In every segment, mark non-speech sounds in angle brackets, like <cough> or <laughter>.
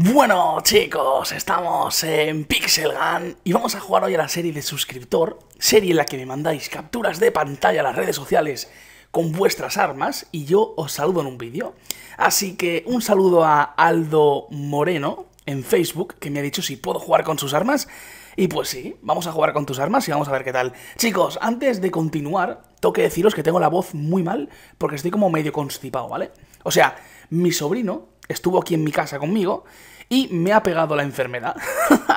Bueno chicos, estamos en Pixel Gun y vamos a jugar hoy a la serie de suscriptor, serie en la que me mandáis capturas de pantalla a las redes sociales con vuestras armas y yo os saludo en un vídeo. Así que un saludo a Aldo Moreno en Facebook que me ha dicho si puedo jugar con sus armas y pues sí, vamos a jugar con tus armas y vamos a ver qué tal. Chicos, antes de continuar, tengo que deciros que tengo la voz muy mal porque estoy como medio constipado, ¿vale? O sea, mi sobrino estuvo aquí en mi casa conmigo y me ha pegado la enfermedad.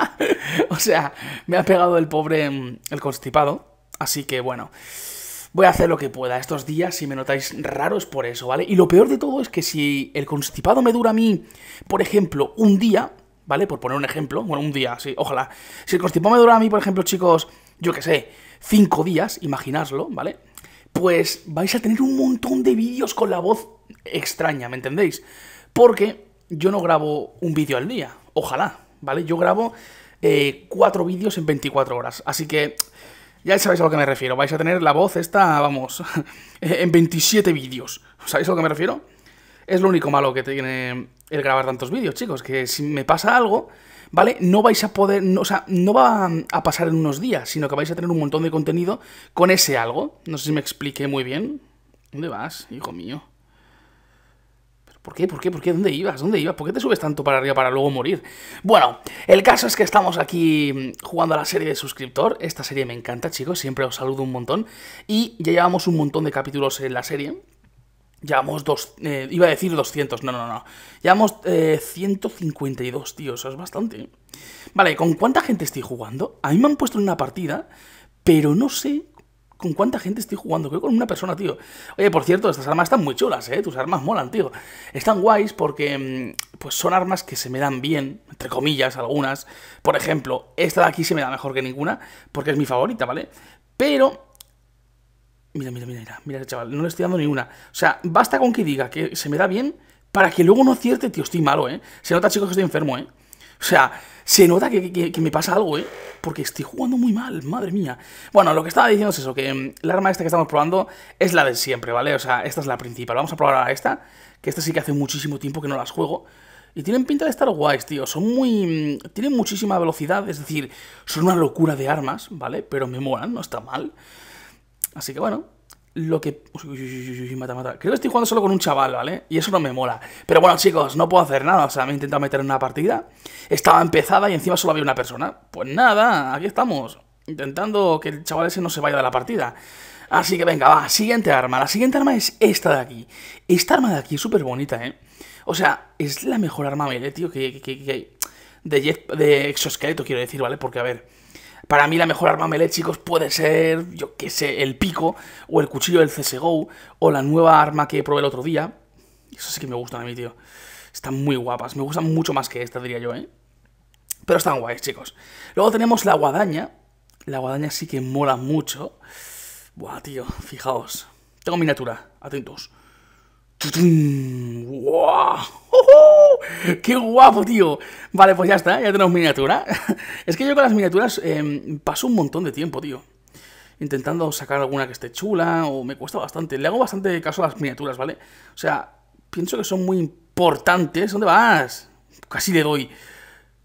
<laughs> o sea, me ha pegado el pobre, mm, el constipado. Así que bueno, voy a hacer lo que pueda estos días. Si me notáis raros por eso, ¿vale? Y lo peor de todo es que si el constipado me dura a mí, por ejemplo, un día, ¿vale? Por poner un ejemplo, bueno, un día, sí, ojalá. Si el constipado me dura a mí, por ejemplo, chicos, yo qué sé, cinco días, imaginadlo, ¿vale? Pues vais a tener un montón de vídeos con la voz extraña, ¿me entendéis? porque yo no grabo un vídeo al día, ojalá, ¿vale? Yo grabo eh, cuatro vídeos en 24 horas, así que ya sabéis a lo que me refiero, vais a tener la voz esta, vamos, <laughs> en 27 vídeos, ¿sabéis a lo que me refiero? Es lo único malo que tiene el grabar tantos vídeos, chicos, que si me pasa algo, ¿vale? No vais a poder, o sea, no va a pasar en unos días, sino que vais a tener un montón de contenido con ese algo. No sé si me expliqué muy bien. ¿Dónde vas, hijo mío? ¿Por qué? ¿Por qué? ¿Por qué? ¿Dónde ibas? ¿Dónde ibas? ¿Por qué te subes tanto para arriba para luego morir? Bueno, el caso es que estamos aquí mm, jugando a la serie de suscriptor. Esta serie me encanta, chicos. Siempre os saludo un montón. Y ya llevamos un montón de capítulos en la serie. Llevamos dos... Eh, iba a decir 200, no, no, no. Llevamos 152, eh, tío. Eso es bastante. ¿eh? Vale, ¿con cuánta gente estoy jugando? A mí me han puesto en una partida, pero no sé ¿Con cuánta gente estoy jugando? Creo con una persona, tío. Oye, por cierto, estas armas están muy chulas, ¿eh? Tus armas molan, tío. Están guays porque mm, pues son armas que se me dan bien, entre comillas, algunas. Por ejemplo, esta de aquí se me da mejor que ninguna porque es mi favorita, ¿vale? Pero... Mira, mira, mira, mira, mira, chaval, no le estoy dando ninguna. O sea, basta con que diga que se me da bien para que luego no acierte, tío, estoy malo, ¿eh? Se nota, chicos, que estoy enfermo, ¿eh? O sea, se nota que, me pasa algo, ¿eh? Porque estoy jugando muy mal, madre mía. Bueno, lo que estaba diciendo es eso, que mm, la arma esta que estamos probando es la de siempre, ¿vale? O sea, esta es la principal. Vamos a probar a esta, que esta sí que hace muchísimo tiempo que no las juego. Y tienen pinta de estar guays, tío. Son muy... Mm, tienen muchísima velocidad, es decir, son una locura de armas, ¿vale? Pero me molan, no está mal. Así que bueno, lo que... Creo que estoy jugando solo con un chaval, ¿vale? Y eso no me mola. Pero bueno, chicos, no puedo hacer nada. O sea, me he intentado meter en una partida. Estaba empezada y encima solo había una persona. Pues nada, aquí estamos. Intentando que el chaval ese no se vaya de la partida. Así que venga, va, siguiente arma. La siguiente arma es esta de aquí. Esta arma de aquí es súper bonita, ¿eh? O sea, es la mejor arma melee, tío, que, que, hay. De, de exoesqueleto, quiero decir, ¿vale? Porque, a ver... Para mí la mejor arma melee, chicos, puede ser, yo qué sé, el pico o el cuchillo del CSGO o la nueva arma que probé el otro día. Eso sí que me gustan a mí, tío. Están muy guapas. Me gustan mucho más que esta, diría yo, ¿eh? Pero están guays, chicos. Luego tenemos la guadaña. La guadaña sí que mola mucho. Buah, tío, fijaos. Tengo miniatura, atentos. ¡Qué guapo, tío! Vale, pues ya está, ya tenemos miniatura. <laughs> es que yo con las miniaturas em, paso un montón de tiempo, tío. Intentando sacar alguna que esté chula, o me cuesta bastante. Le hago bastante caso a las miniaturas, ¿vale? O sea, pienso que son muy importantes. ¿Dónde vas? Casi le doy.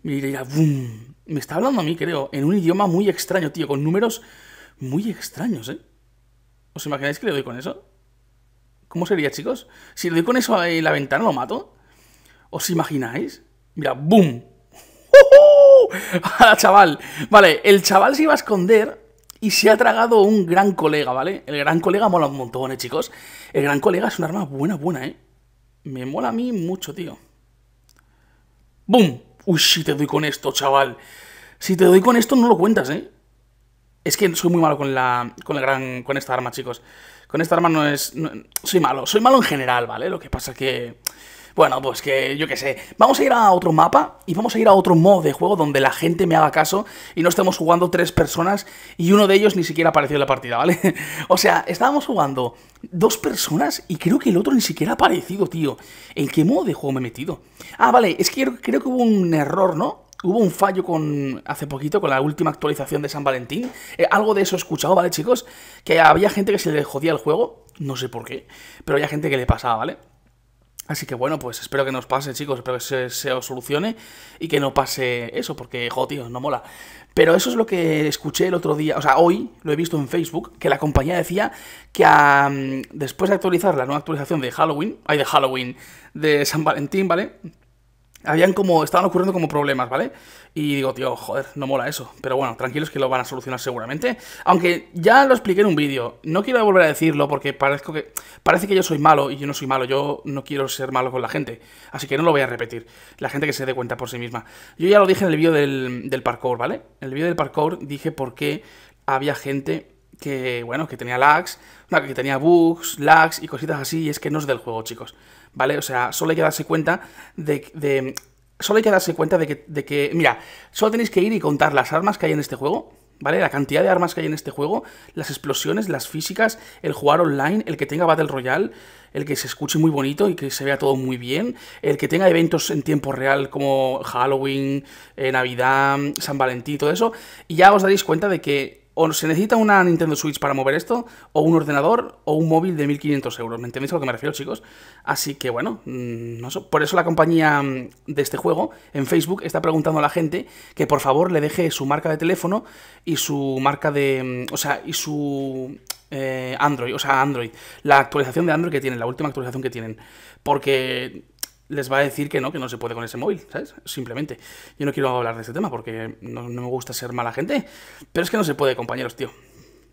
Me está hablando a mí, creo, en un idioma muy extraño, tío, con números muy extraños, ¿eh? ¿Os imagináis que le doy con eso? ¿Cómo sería, chicos? Si le doy con eso a la ventana, ¿lo mato? ¿Os imagináis? Mira, ¡boom! ¡Uh <laughs> chaval! Vale, el chaval se iba a esconder y se ha tragado un gran colega, ¿vale? El gran colega mola un montón, ¿eh, chicos? El gran colega es un arma buena, buena, ¿eh? Me mola a mí mucho, tío. ¡Bum! Uy, si te doy con esto, chaval. Si te doy con esto, no lo cuentas, ¿eh? Es que soy muy malo con la. con la gran. con esta arma, chicos con esta arma no es... soy malo, soy malo en general, ¿vale? Lo que pasa que... Bueno, pues que yo qué sé. Vamos a ir a otro mapa y vamos a ir a otro modo de juego donde la gente me haga caso y no estemos jugando tres personas y uno de ellos ni siquiera apareció en la partida, ¿vale? <laughs> o sea, estábamos jugando dos personas y creo que el otro ni siquiera ha aparecido, tío. ¿En qué modo de juego me he metido? Ah, vale, es que creo que hubo un error, ¿no? hubo un fallo con hace poquito con la última actualización de San Valentín. Eh, algo de eso he escuchado, ¿vale, chicos? Que había gente que se le jodía el juego, no sé por qué, pero había gente que le pasaba, ¿vale? Así que bueno, pues espero que nos pase, chicos, espero que se, os solucione y que no pase eso, porque, joder, no mola. Pero eso es lo que escuché el otro día, o sea, hoy lo he visto en Facebook, que la compañía decía que después de actualizar la nueva actualización de Halloween, hay de Halloween, de San Valentín, ¿vale? habían como, estaban ocurriendo como problemas, ¿vale? Y digo, tío, joder, no mola eso. Pero bueno, tranquilos que lo van a solucionar seguramente. Aunque ya lo expliqué en un vídeo, no quiero volver a decirlo porque parezco que, parece que yo soy malo y yo no soy malo, yo no quiero ser malo con la gente. Así que no lo voy a repetir, la gente que se dé cuenta por sí misma. Yo ya lo dije en el vídeo del, del parkour, ¿vale? En el vídeo del parkour dije por qué había gente que, bueno, que tenía lags, que tenía bugs, lags y cositas así, y es que no es del juego, chicos, ¿vale? O sea, solo hay que darse cuenta de... solo hay que darse cuenta de que, de que, mira, solo tenéis que ir y contar las armas que hay en este juego, ¿vale? La cantidad de armas que hay en este juego, las explosiones, las físicas, el jugar online, el que tenga Battle Royale, el que se escuche muy bonito y que se vea todo muy bien, el que tenga eventos en tiempo real como Halloween, eh, Navidad, San Valentín, todo eso, y ya os daréis cuenta de que o se necesita una Nintendo Switch para mover esto, o un ordenador, o un móvil de 1500 euros. ¿Me entendéis a lo que me refiero, chicos? Así que bueno, mm, no sé. por eso la compañía mm, de este juego en Facebook está preguntando a la gente que por favor le deje su marca de teléfono y su marca de. Mm, o sea, y su. Eh, Android, o sea, Android. La actualización de Android que tienen, la última actualización que tienen. Porque les va a decir que no, que no se puede con ese móvil, ¿sabes? Simplemente. Yo no quiero hablar de ese tema porque no, me gusta ser mala gente, pero es que no se puede, compañeros, tío.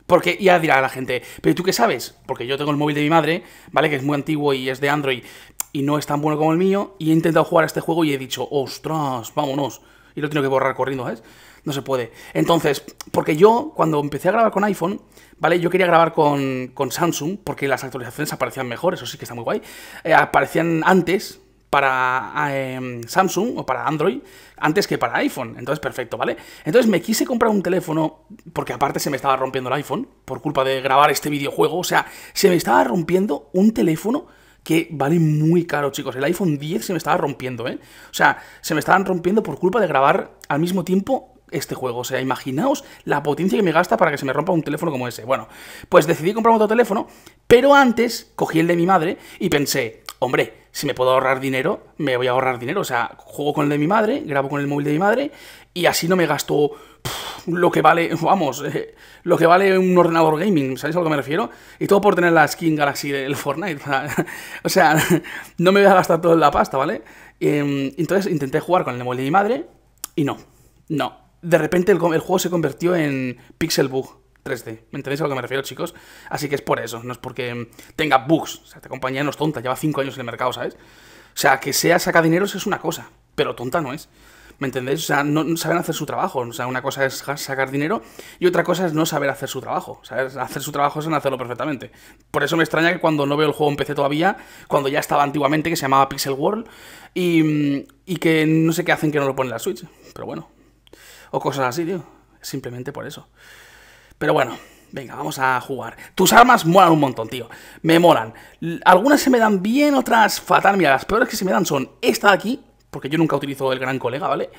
Porque ya dirá la gente, pero ¿tú qué sabes? Porque yo tengo el móvil de mi madre, ¿vale? Que es muy antiguo y es de Android y no es tan bueno como el mío, y he intentado jugar a este juego y he dicho, ostras, vámonos. Y lo tengo que borrar corriendo, ¿sabes? No se puede. Entonces, porque yo cuando empecé a grabar con iPhone, ¿vale? Yo quería grabar con, Samsung porque las actualizaciones aparecían mejor, eso sí que está muy guay. Eh, aparecían antes, para eh, Samsung o para Android antes que para iPhone. Entonces, perfecto, ¿vale? Entonces me quise comprar un teléfono, porque aparte se me estaba rompiendo el iPhone por culpa de grabar este videojuego. O sea, se me estaba rompiendo un teléfono que vale muy caro, chicos. El iPhone 10 se me estaba rompiendo, ¿eh? O sea, se me estaban rompiendo por culpa de grabar al mismo tiempo este juego. O sea, imaginaos la potencia que me gasta para que se me rompa un teléfono como ese. Bueno, pues decidí comprar otro teléfono, pero antes cogí el de mi madre y pensé, hombre, si me puedo ahorrar dinero, me voy a ahorrar dinero. O sea, juego con el de mi madre, grabo con el móvil de mi madre y así no me gasto lo que vale, <laughs> vamos, <laughs> lo que vale un ordenador gaming, ¿sabéis a lo que me refiero? Y todo por tener la skin Galaxy del <laughs> Fortnite. o sea, no me voy a gastar toda la pasta, ¿vale? Em, entonces intenté jugar con el móvil de mi madre y no, no. De repente el, el juego se convirtió en pixel 3D. ¿Me entendéis a lo que me refiero, chicos? Así que es por eso, no es porque tenga bugs. O sea, esta compañía no es tonta, lleva 5 años en el mercado, ¿sabes? O sea, que sea saca dineros es una cosa, pero tonta no es. ¿Me entendéis? O sea, no, saben hacer su trabajo. O sea, una cosa es sacar dinero y otra cosa es no saber hacer su trabajo. ¿Sabes? Hacer su trabajo es hacerlo perfectamente. Por eso me extraña que cuando no veo el juego en PC todavía, cuando ya estaba antiguamente, que se llamaba Pixel World, y, que no sé qué hacen que no lo ponen en la Switch. Pero bueno. O cosas así, tío. Simplemente por eso. Pero bueno, venga, vamos a jugar. Tus armas molan un montón, tío. Me molan. Algunas se me dan bien, otras fatal. Mira, las peores que se me dan son esta de aquí, porque yo nunca utilizo el gran colega, ¿vale?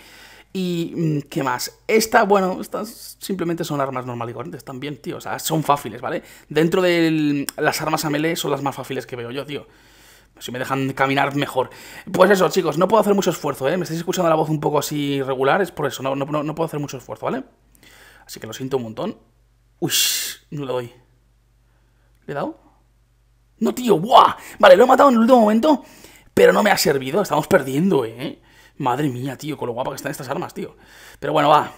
Y mm, qué más. Esta, bueno, estas simplemente son armas normales y corrientes también, tío. O sea, son fáciles, ¿vale? Dentro de las armas a melee son las más fáciles que veo yo, tío. Pues si me dejan caminar mejor. Pues eso, chicos, no puedo hacer mucho esfuerzo, ¿eh? Me estáis escuchando la voz un poco así regular, es por eso, no, no puedo hacer mucho esfuerzo, ¿vale? Así que lo siento un montón. Uy, no le doy. ¿Le he dado? No, tío, ¡buah! Vale, lo he matado en el último momento, pero no me ha servido. Estamos perdiendo, ¿eh? Madre mía, tío, con lo guapa que están estas armas, tío. Pero bueno, va.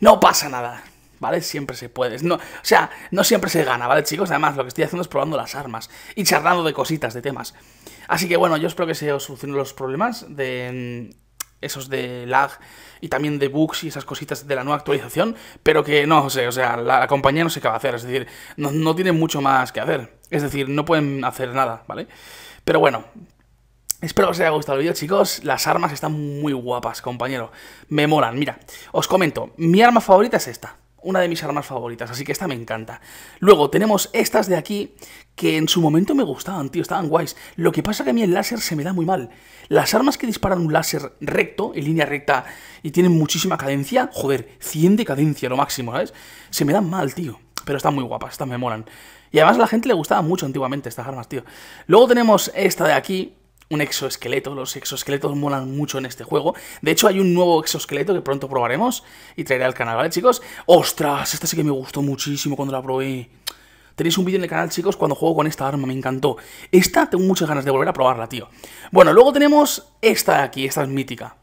No pasa nada. ¿vale? Siempre se puede. No, o sea, no siempre se gana, ¿vale, chicos? Además, lo que estoy haciendo es probando las armas y charlando de cositas, de temas. Así que bueno, yo espero que se os solucionen los problemas de, esos de lag y también de bugs y esas cositas de la nueva actualización, pero que no sé, o sea, la, compañía no sé qué va a hacer, es decir, no, no tiene mucho más que hacer, es decir, no pueden hacer nada, ¿vale? Pero bueno, Espero que os haya gustado el vídeo, chicos. Las armas están muy guapas, compañero. Me molan. Mira, os comento. Mi arma favorita es esta una de mis armas favoritas, así que esta me encanta. Luego tenemos estas de aquí, que en su momento me gustaban, tío, estaban guays. Lo que pasa que a mí el láser se me da muy mal. Las armas que disparan un láser recto, en línea recta, y tienen muchísima cadencia, joder, 100 de cadencia, lo máximo, ¿sabes? Se me dan mal, tío. Pero están muy guapas, estas me molan. Y además a la gente le gustaba mucho antiguamente estas armas, tío. Luego tenemos esta de aquí, un exoesqueleto. Los exoesqueletos molan mucho en este juego. De hecho, hay un nuevo exoesqueleto que pronto probaremos y traeré al canal, ¿vale, chicos? ¡Ostras! Esta sí que me gustó muchísimo cuando la probé. Tenéis un vídeo en el canal, chicos, cuando juego con esta arma, me encantó. Esta tengo muchas ganas de volver a probarla, tío. Bueno, luego tenemos esta de aquí, esta es mítica.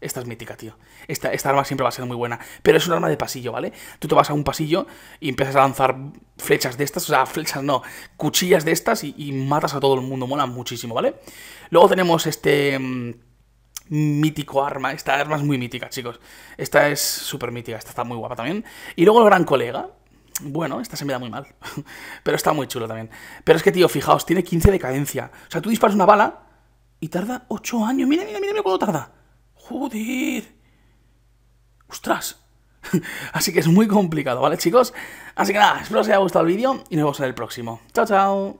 Esta es mítica, tío. Esta, arma siempre va a ser muy buena. Pero es un arma de pasillo, ¿vale? Tú te vas a un pasillo y empiezas a lanzar flechas de estas. O sea, flechas no, cuchillas de estas y, matas a todo el mundo. Mola muchísimo, ¿vale? Luego tenemos este mm, mítico arma. Esta arma es muy mítica, chicos. Esta es súper mítica. Esta está muy guapa también. Y luego el gran colega. Bueno, esta se me da muy mal. <laughs> Pero está muy chulo también. Pero es que, tío, fijaos, tiene 15 de cadencia. O sea, tú disparas una bala y tarda 8 años. Mira, mira, mira, mira cuánto tarda. ¡Joder! ¡Ostras! <laughs> Así que es muy complicado, ¿vale, chicos? Así que nada, espero que os haya gustado el vídeo y nos vemos en el próximo. ¡Chao, chao!